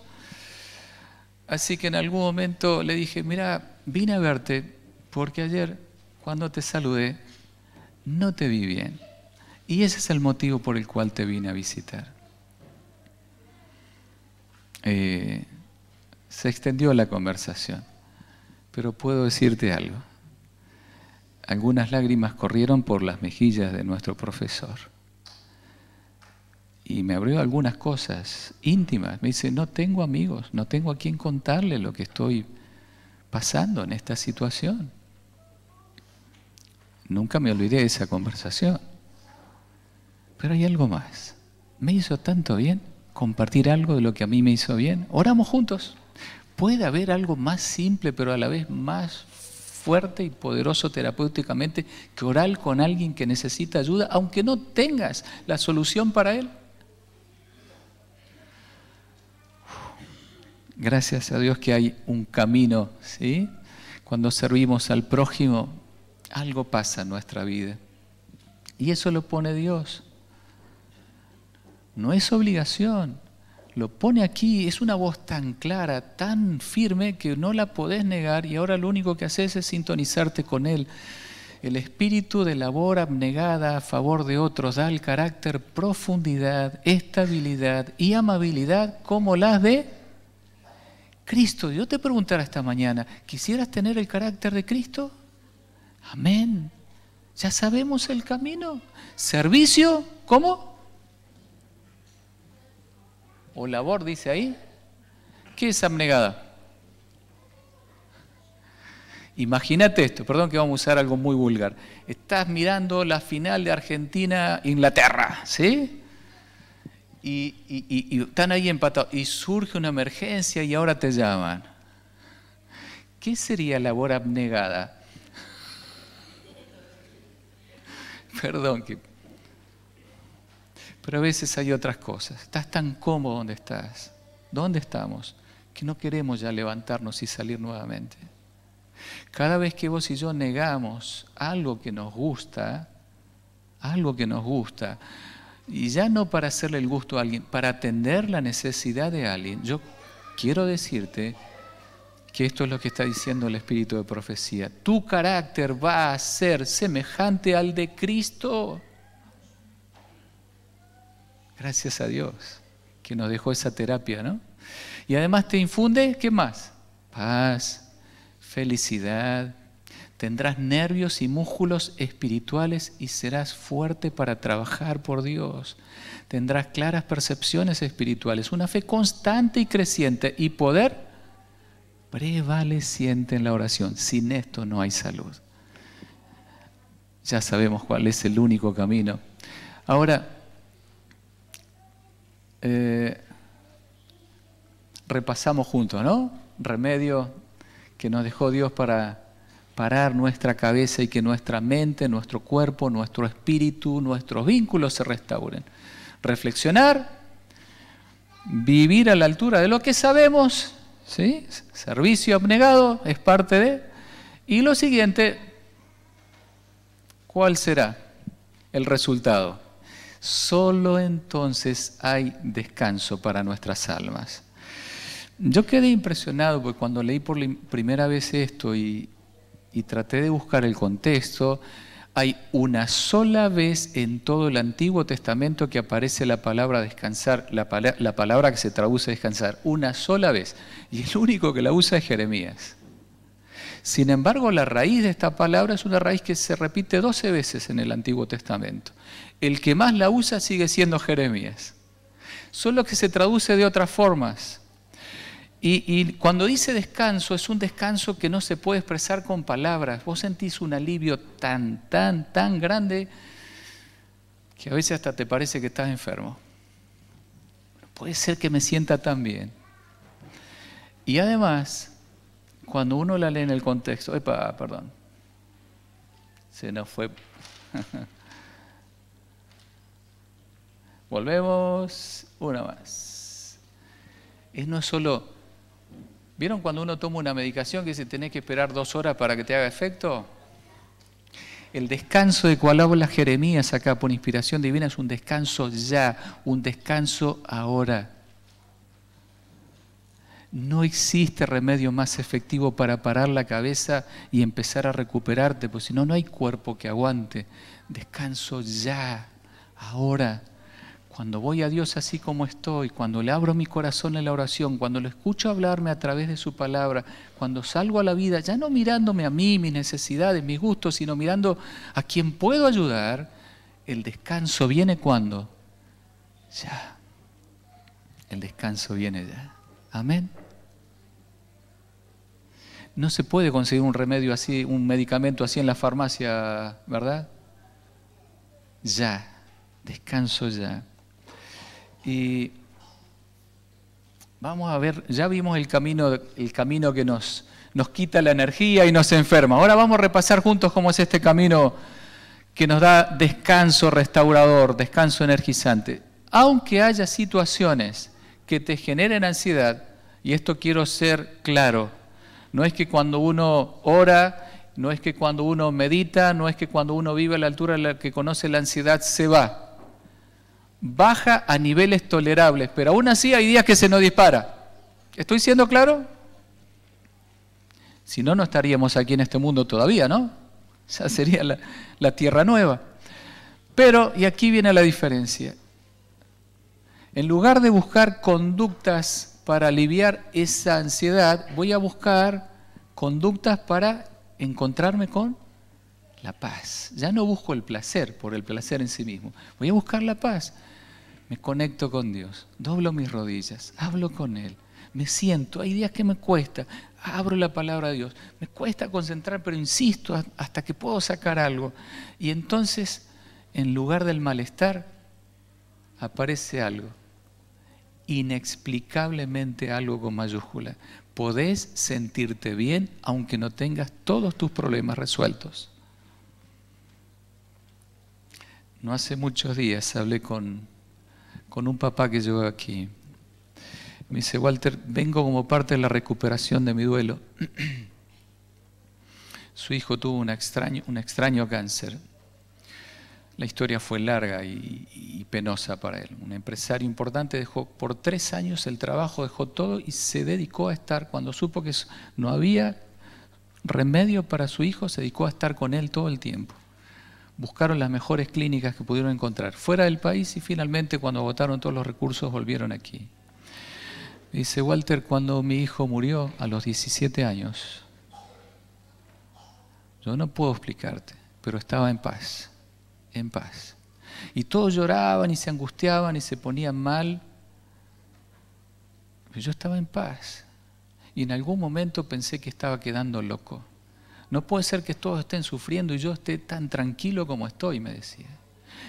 Así que en algún momento le dije, mira, vine a verte porque ayer cuando te saludé no te vi bien. Y ese es el motivo por el cual te vine a visitar. Eh, se extendió la conversación, pero puedo decirte algo. Algunas lágrimas corrieron por las mejillas de nuestro profesor y me abrió algunas cosas íntimas. Me dice, no tengo amigos, no tengo a quien contarle lo que estoy pasando en esta situación. Nunca me olvidé de esa conversación. Pero hay algo más. Me hizo tanto bien compartir algo de lo que a mí me hizo bien. Oramos juntos puede haber algo más simple, pero a la vez más fuerte y poderoso terapéuticamente que orar con alguien que necesita ayuda, aunque no tengas la solución para él. Gracias a Dios que hay un camino, ¿sí? Cuando servimos al prójimo, algo pasa en nuestra vida. Y eso lo pone Dios. No es obligación, lo pone aquí, es una voz tan clara, tan firme que no la podés negar y ahora lo único que haces es sintonizarte con Él. El espíritu de labor abnegada a favor de otros da al carácter profundidad, estabilidad y amabilidad como las de Cristo. Yo te preguntara esta mañana, ¿quisieras tener el carácter de Cristo? Amén. Ya sabemos el camino. Servicio, ¿cómo? o labor, dice ahí. ¿Qué es abnegada? Imagínate esto, perdón que vamos a usar algo muy vulgar. Estás mirando la final de Argentina-Inglaterra, ¿sí? Y, están ahí empatados. Y surge una emergencia y ahora te llaman. ¿Qué sería labor abnegada? Perdón que pero a veces hay otras cosas. Estás tan cómodo donde estás, donde estamos, que no queremos ya levantarnos y salir nuevamente. Cada vez que vos y yo negamos algo que nos gusta, algo que nos gusta, y ya no para hacerle el gusto a alguien, para atender la necesidad de alguien, yo quiero decirte que esto es lo que está diciendo el espíritu de profecía. Tu carácter va a ser semejante al de Cristo. Gracias a Dios que nos dejó esa terapia, ¿no? Y además te infunde, ¿qué más? Paz, felicidad. Tendrás nervios y músculos espirituales y serás fuerte para trabajar por Dios. Tendrás claras percepciones espirituales, una fe constante y creciente y poder prevaleciente en la oración. Sin esto no hay salud. Ya sabemos cuál es el único camino. Ahora, eh, repasamos juntos, ¿no? Remedio que nos dejó Dios para parar nuestra cabeza y que nuestra mente, nuestro cuerpo, nuestro espíritu, nuestros vínculos se restauren. Reflexionar, vivir a la altura de lo que sabemos, ¿sí? Servicio abnegado es parte de. Y lo siguiente, ¿cuál será el resultado? Solo entonces hay descanso para nuestras almas. Yo quedé impresionado porque cuando leí por primera vez esto y, traté de buscar el contexto, hay una sola vez en todo el Antiguo Testamento que aparece la palabra descansar, la, palabra que se traduce descansar, una sola vez. Y el único que la usa es Jeremías. Sin embargo, la raíz de esta palabra es una raíz que se repite 12 veces en el Antiguo Testamento el que más la usa sigue siendo Jeremías. Solo que se traduce de otras formas. Y, cuando dice descanso, es un descanso que no se puede expresar con palabras. Vos sentís un alivio tan, tan, tan grande que a veces hasta te parece que estás enfermo. puede ser que me sienta tan bien. Y además, cuando uno la lee en el contexto, epa, perdón, se nos fue. Volvemos, una más. Es no solo... ¿Vieron cuando uno toma una medicación que dice tenés que esperar dos horas para que te haga efecto? El descanso de cual habla Jeremías acá por inspiración divina es un descanso ya, un descanso ahora. No existe remedio más efectivo para parar la cabeza y empezar a recuperarte, porque si no, no hay cuerpo que aguante. Descanso ya, ahora. Cuando voy a Dios así como estoy, cuando le abro mi corazón en la oración, cuando lo escucho hablarme a través de su palabra, cuando salgo a la vida, ya no mirándome a mí, mis necesidades, mis gustos, sino mirando a quien puedo ayudar, el descanso viene cuando? Ya. El descanso viene ya. Amén. No se puede conseguir un remedio así, un medicamento así en la farmacia, ¿verdad? Ya, descanso ya. Y vamos a ver, ya vimos el camino, el camino que nos, nos quita la energía y nos enferma. Ahora vamos a repasar juntos cómo es este camino que nos da descanso restaurador, descanso energizante. Aunque haya situaciones que te generen ansiedad, y esto quiero ser claro, no es que cuando uno ora, no es que cuando uno medita, no es que cuando uno vive a la altura en la que conoce la ansiedad se va baja a niveles tolerables, pero aún así hay días que se nos dispara. ¿Estoy siendo claro? Si no, no estaríamos aquí en este mundo todavía, ¿no? Ya sería la, la tierra nueva. Pero, y aquí viene la diferencia, en lugar de buscar conductas para aliviar esa ansiedad, voy a buscar conductas para encontrarme con la paz. Ya no busco el placer por el placer en sí mismo, voy a buscar la paz me conecto con Dios, doblo mis rodillas, hablo con Él, me siento, hay días que me cuesta, abro la palabra de Dios, me cuesta concentrar, pero insisto hasta que puedo sacar algo. Y entonces, en lugar del malestar, aparece algo, inexplicablemente algo con mayúscula. Podés sentirte bien aunque no tengas todos tus problemas resueltos. No hace muchos días hablé con con un papá que llegó aquí. Me dice, Walter, vengo como parte de la recuperación de mi duelo. Su hijo tuvo un extraño, un extraño cáncer. La historia fue larga y, y, penosa para él. Un empresario importante dejó por tres años el trabajo, dejó todo y se dedicó a estar, cuando supo que no había remedio para su hijo, se dedicó a estar con él todo el tiempo buscaron las mejores clínicas que pudieron encontrar fuera del país y finalmente cuando agotaron todos los recursos volvieron aquí. Dice Walter, cuando mi hijo murió a los 17 años, yo no puedo explicarte, pero estaba en paz, en paz. Y todos lloraban y se angustiaban y se ponían mal, pero yo estaba en paz. Y en algún momento pensé que estaba quedando loco. No puede ser que todos estén sufriendo y yo esté tan tranquilo como estoy, me decía.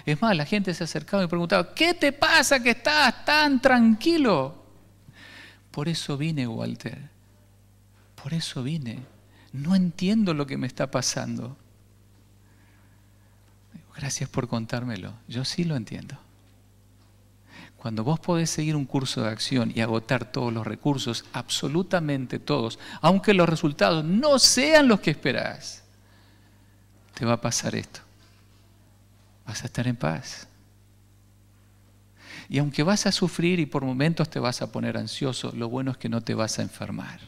Es más, la gente se acercaba y preguntaba, ¿qué te pasa que estás tan tranquilo? Por eso vine, Walter. Por eso vine. No entiendo lo que me está pasando. Gracias por contármelo. Yo sí lo entiendo. Cuando vos podés seguir un curso de acción y agotar todos los recursos, absolutamente todos, aunque los resultados no sean los que esperás, te va a pasar esto. Vas a estar en paz. Y aunque vas a sufrir y por momentos te vas a poner ansioso, lo bueno es que no te vas a enfermar.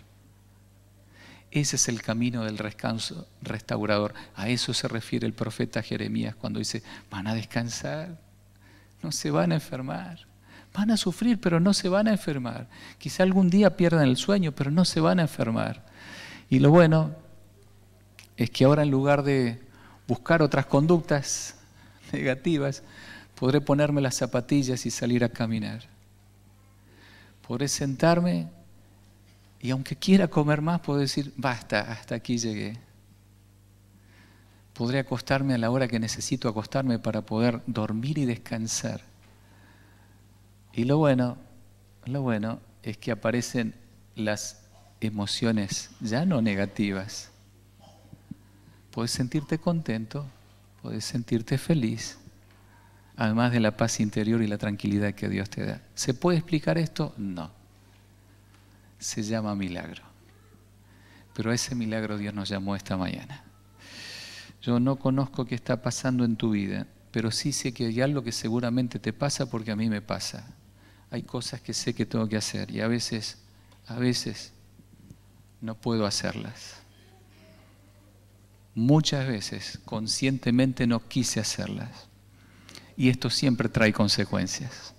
Ese es el camino del descanso restaurador. A eso se refiere el profeta Jeremías cuando dice, van a descansar, no se van a enfermar. Van a sufrir, pero no se van a enfermar. Quizá algún día pierdan el sueño, pero no se van a enfermar. Y lo bueno es que ahora en lugar de buscar otras conductas negativas, podré ponerme las zapatillas y salir a caminar. Podré sentarme y aunque quiera comer más, puedo decir, basta, hasta aquí llegué. Podré acostarme a la hora que necesito acostarme para poder dormir y descansar y lo bueno, lo bueno es que aparecen las emociones ya no negativas. Puedes sentirte contento, puedes sentirte feliz, además de la paz interior y la tranquilidad que Dios te da. ¿Se puede explicar esto? No. Se llama milagro. Pero a ese milagro Dios nos llamó esta mañana. Yo no conozco qué está pasando en tu vida, pero sí sé que hay algo que seguramente te pasa porque a mí me pasa hay cosas que sé que tengo que hacer y a veces, a veces no puedo hacerlas. Muchas veces conscientemente no quise hacerlas. Y esto siempre trae consecuencias.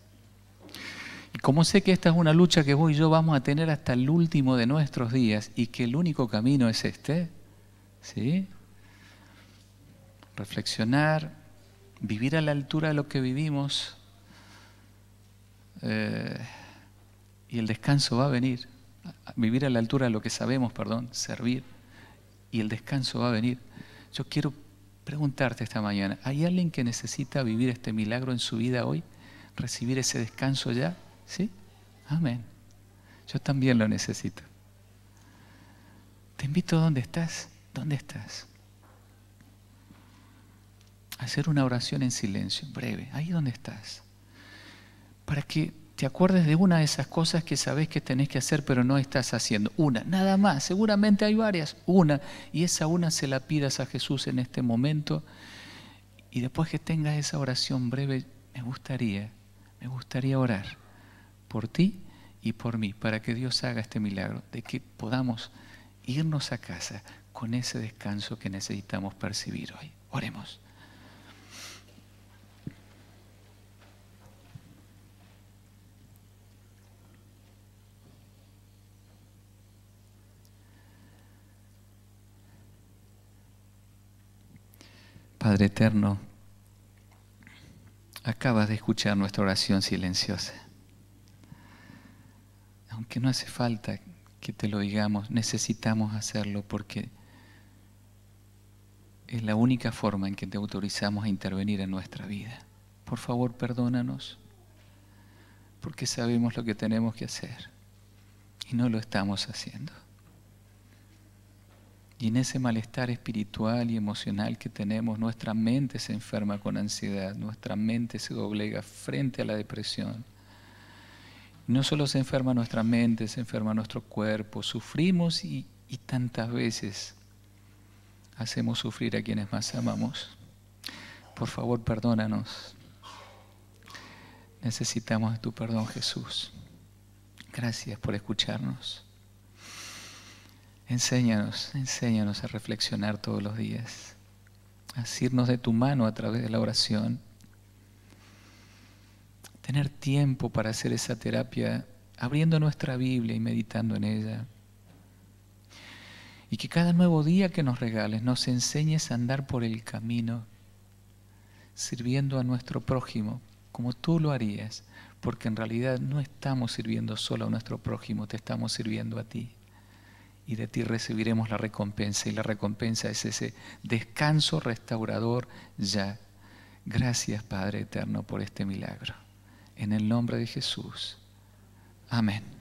Y como sé que esta es una lucha que vos y yo vamos a tener hasta el último de nuestros días y que el único camino es este, ¿sí? Reflexionar, vivir a la altura de lo que vivimos, eh, y el descanso va a venir. Vivir a la altura de lo que sabemos, perdón, servir. Y el descanso va a venir. Yo quiero preguntarte esta mañana, ¿hay alguien que necesita vivir este milagro en su vida hoy? ¿Recibir ese descanso ya? ¿Sí? Amén. Yo también lo necesito. Te invito a donde estás. ¿Dónde estás? Hacer una oración en silencio, breve, ahí donde estás para que te acuerdes de una de esas cosas que sabes que tenés que hacer pero no estás haciendo. Una, nada más. Seguramente hay varias. Una. Y esa una se la pidas a Jesús en este momento. Y después que tengas esa oración breve, me gustaría, me gustaría orar por ti y por mí, para que Dios haga este milagro, de que podamos irnos a casa con ese descanso que necesitamos percibir hoy. Oremos. Padre eterno, acabas de escuchar nuestra oración silenciosa. Aunque no hace falta que te lo digamos, necesitamos hacerlo porque es la única forma en que te autorizamos a intervenir en nuestra vida. Por favor, perdónanos, porque sabemos lo que tenemos que hacer y no lo estamos haciendo. Y en ese malestar espiritual y emocional que tenemos, nuestra mente se enferma con ansiedad, nuestra mente se doblega frente a la depresión. No solo se enferma nuestra mente, se enferma nuestro cuerpo. Sufrimos y, tantas veces hacemos sufrir a quienes más amamos. Por favor, perdónanos. Necesitamos tu perdón, Jesús. Gracias por escucharnos. Enséñanos, enséñanos a reflexionar todos los días, a asirnos de tu mano a través de la oración, tener tiempo para hacer esa terapia abriendo nuestra Biblia y meditando en ella. Y que cada nuevo día que nos regales nos enseñes a andar por el camino, sirviendo a nuestro prójimo como tú lo harías, porque en realidad no estamos sirviendo solo a nuestro prójimo, te estamos sirviendo a ti y de ti recibiremos la recompensa. Y la recompensa es ese descanso restaurador ya. Gracias Padre Eterno por este milagro. En el nombre de Jesús. Amén.